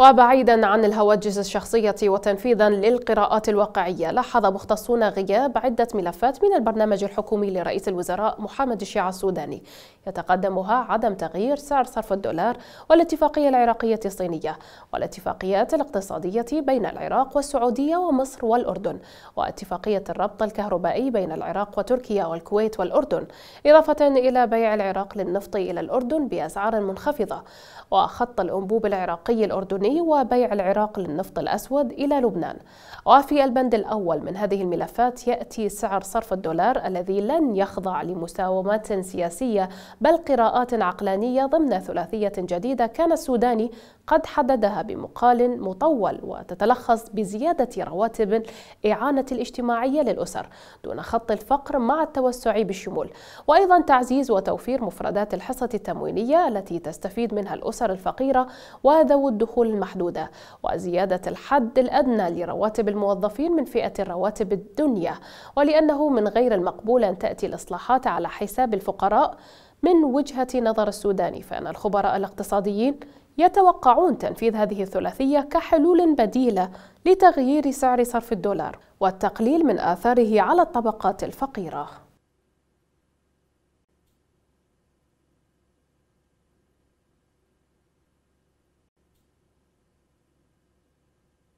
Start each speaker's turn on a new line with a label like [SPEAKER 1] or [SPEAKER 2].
[SPEAKER 1] وبعيدا عن الهواجس الشخصية وتنفيذا للقراءات الواقعية لاحظ مختصون غياب عدة ملفات من البرنامج الحكومي لرئيس الوزراء محمد الشيعة السوداني يتقدمها عدم تغيير سعر صرف الدولار والاتفاقية العراقية الصينية والاتفاقيات الاقتصادية بين العراق والسعودية ومصر والأردن واتفاقية الربط الكهربائي بين العراق وتركيا والكويت والأردن إضافة إلى بيع العراق للنفط إلى الأردن بأسعار منخفضة وخط الأنبوب العراقي الأردني اللبناني وبيع العراق للنفط الأسود إلى لبنان وفي البند الأول من هذه الملفات يأتي سعر صرف الدولار الذي لن يخضع لمساومات سياسية بل قراءات عقلانية ضمن ثلاثية جديدة كان السوداني قد حددها بمقال مطول وتتلخص بزيادة رواتب إعانة الاجتماعية للأسر دون خط الفقر مع التوسع بالشمول وأيضا تعزيز وتوفير مفردات الحصة التموينية التي تستفيد منها الأسر الفقيرة وذوو الدخول محدودة وزيادة الحد الأدنى لرواتب الموظفين من فئة الرواتب الدنيا ولأنه من غير المقبول أن تأتي الإصلاحات على حساب الفقراء من وجهة نظر السوداني فإن الخبراء الاقتصاديين يتوقعون تنفيذ هذه الثلاثية كحلول بديلة لتغيير سعر صرف الدولار والتقليل من آثاره على الطبقات الفقيرة